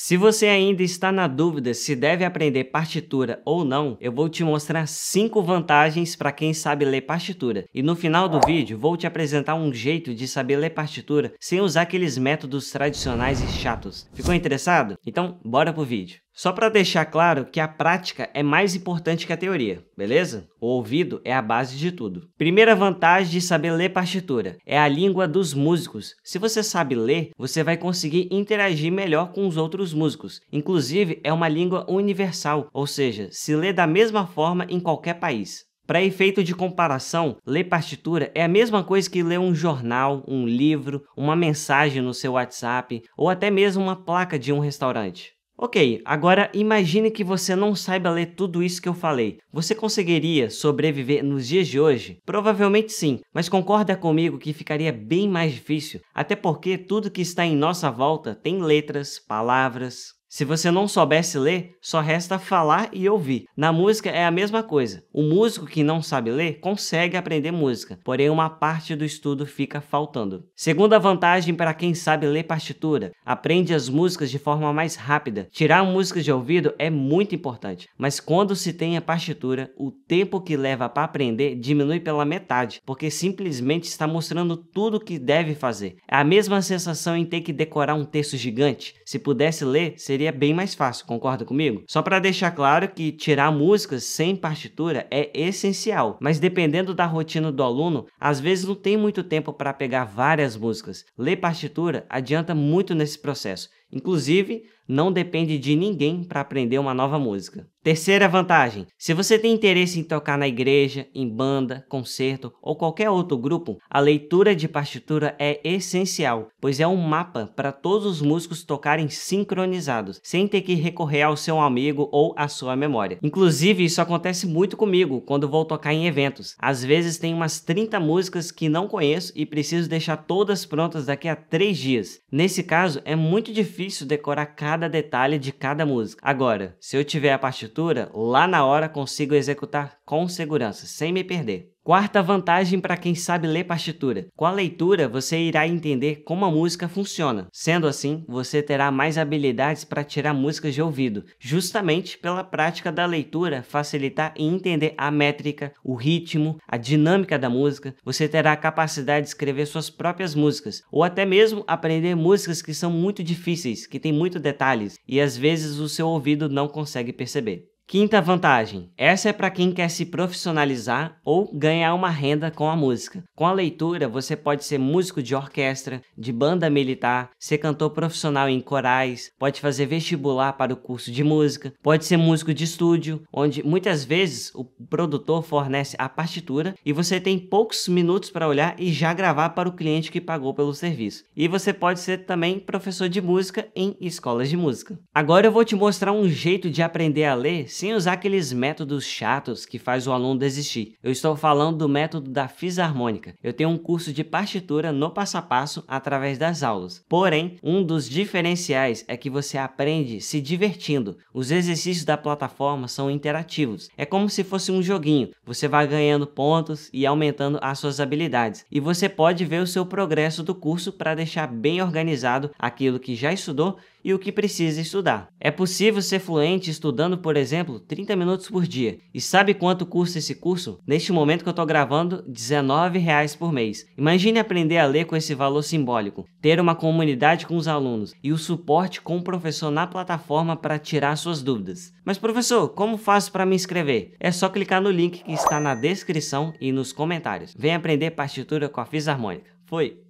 Se você ainda está na dúvida se deve aprender partitura ou não, eu vou te mostrar 5 vantagens para quem sabe ler partitura. E no final do vídeo vou te apresentar um jeito de saber ler partitura sem usar aqueles métodos tradicionais e chatos. Ficou interessado? Então bora pro vídeo. Só para deixar claro que a prática é mais importante que a teoria, beleza? O ouvido é a base de tudo. Primeira vantagem de saber ler partitura é a língua dos músicos. Se você sabe ler, você vai conseguir interagir melhor com os outros músicos. Inclusive, é uma língua universal, ou seja, se lê da mesma forma em qualquer país. Para efeito de comparação, ler partitura é a mesma coisa que ler um jornal, um livro, uma mensagem no seu WhatsApp ou até mesmo uma placa de um restaurante. Ok, agora imagine que você não saiba ler tudo isso que eu falei. Você conseguiria sobreviver nos dias de hoje? Provavelmente sim, mas concorda comigo que ficaria bem mais difícil, até porque tudo que está em nossa volta tem letras, palavras, se você não soubesse ler, só resta falar e ouvir. Na música é a mesma coisa. O músico que não sabe ler consegue aprender música, porém uma parte do estudo fica faltando. Segunda vantagem para quem sabe ler partitura: aprende as músicas de forma mais rápida. Tirar músicas de ouvido é muito importante, mas quando se tem a partitura, o tempo que leva para aprender diminui pela metade, porque simplesmente está mostrando tudo o que deve fazer. É a mesma sensação em ter que decorar um texto gigante. Se pudesse ler, seria seria bem mais fácil, concorda comigo? Só para deixar claro que tirar músicas sem partitura é essencial, mas dependendo da rotina do aluno, às vezes não tem muito tempo para pegar várias músicas. Ler partitura adianta muito nesse processo Inclusive, não depende de ninguém para aprender uma nova música. Terceira vantagem: se você tem interesse em tocar na igreja, em banda, concerto ou qualquer outro grupo, a leitura de partitura é essencial, pois é um mapa para todos os músicos tocarem sincronizados, sem ter que recorrer ao seu amigo ou à sua memória. Inclusive, isso acontece muito comigo quando vou tocar em eventos. Às vezes tem umas 30 músicas que não conheço e preciso deixar todas prontas daqui a 3 dias. Nesse caso, é muito difícil difícil decorar cada detalhe de cada música. Agora, se eu tiver a partitura, lá na hora consigo executar com segurança, sem me perder. Quarta vantagem para quem sabe ler partitura. Com a leitura, você irá entender como a música funciona. Sendo assim, você terá mais habilidades para tirar músicas de ouvido, justamente pela prática da leitura facilitar e entender a métrica, o ritmo, a dinâmica da música. Você terá a capacidade de escrever suas próprias músicas, ou até mesmo aprender músicas que são muito difíceis, que têm muitos detalhes e às vezes o seu ouvido não consegue perceber. Quinta vantagem: essa é para quem quer se profissionalizar ou ganhar uma renda com a música. Com a leitura, você pode ser músico de orquestra, de banda militar, ser cantor profissional em corais, pode fazer vestibular para o curso de música, pode ser músico de estúdio, onde muitas vezes o produtor fornece a partitura e você tem poucos minutos para olhar e já gravar para o cliente que pagou pelo serviço. E você pode ser também professor de música em escolas de música. Agora eu vou te mostrar um jeito de aprender a ler sem usar aqueles métodos chatos que faz o aluno desistir. Eu estou falando do método da fisarmônica. Eu tenho um curso de partitura no passo a passo através das aulas. Porém, um dos diferenciais é que você aprende se divertindo. Os exercícios da plataforma são interativos. É como se fosse um joguinho. Você vai ganhando pontos e aumentando as suas habilidades. E você pode ver o seu progresso do curso para deixar bem organizado aquilo que já estudou e o que precisa estudar. É possível ser fluente estudando, por exemplo, 30 minutos por dia. E sabe quanto custa esse curso? Neste momento que eu estou gravando, R$19 por mês. Imagine aprender a ler com esse valor simbólico, ter uma comunidade com os alunos e o suporte com o professor na plataforma para tirar suas dúvidas. Mas professor, como faço para me inscrever? É só clicar no link que está na descrição e nos comentários. Vem aprender partitura com a Fisarmônica. Foi!